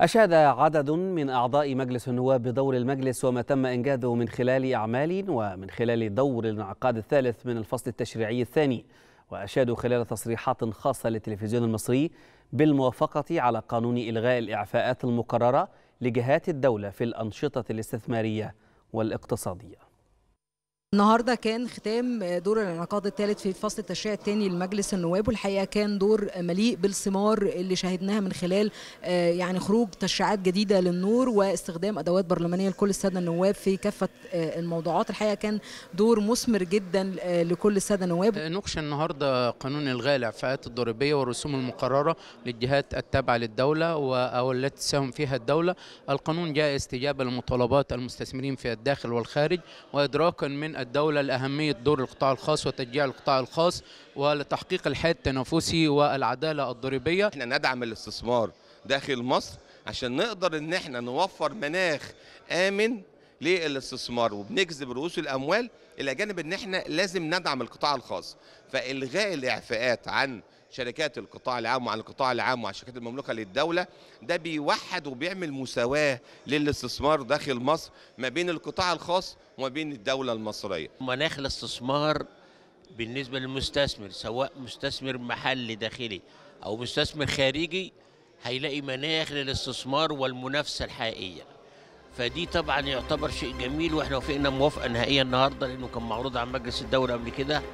أشاد عدد من أعضاء مجلس النواب بدور المجلس وما تم إنجازه من خلال أعمال ومن خلال دور الانعقاد الثالث من الفصل التشريعي الثاني وأشادوا خلال تصريحات خاصة للتلفزيون المصري بالموافقة على قانون إلغاء الإعفاءات المقررة لجهات الدولة في الأنشطة الاستثمارية والاقتصادية النهارده كان ختام دور الانعقاد الثالث في فصل التشريع الثاني لمجلس النواب والحقيقه كان دور مليء بالثمار اللي شاهدناها من خلال آه، يعني خروج تشريعات جديده للنور واستخدام ادوات برلمانيه لكل الساده النواب في كافه آه، الموضوعات الحقيقه كان دور مثمر جدا آه، لكل الساده النواب نقش النهارده قانون الغاء العفاءات الضريبيه والرسوم المقرره للجهات التابعه للدوله او التي تساهم فيها الدوله القانون جاء استجابه لمطالبات المستثمرين في الداخل والخارج وادراكا من الدولة لأهمية دور القطاع الخاص وتشجيع القطاع الخاص ولتحقيق الحياة التنافسي والعدالة الضريبية احنا ندعم الاستثمار داخل مصر عشان نقدر ان احنا نوفر مناخ آمن للاستثمار وبنجذب رؤوس الاموال الى جانب ان احنا لازم ندعم القطاع الخاص فالغاء الاعفاءات عن شركات القطاع العام وعن القطاع العام وعن الشركات المملوكه للدوله ده بيوحد وبيعمل مساواه للاستثمار داخل مصر ما بين القطاع الخاص وما بين الدوله المصريه. مناخ الاستثمار بالنسبه للمستثمر سواء مستثمر محلي داخلي او مستثمر خارجي هيلاقي مناخ للاستثمار والمنافسه الحقيقيه. فدي طبعا يعتبر شيء جميل واحنا وافقنا موافقه نهائيه النهارده لانه كان معروض على مجلس الدوله قبل كده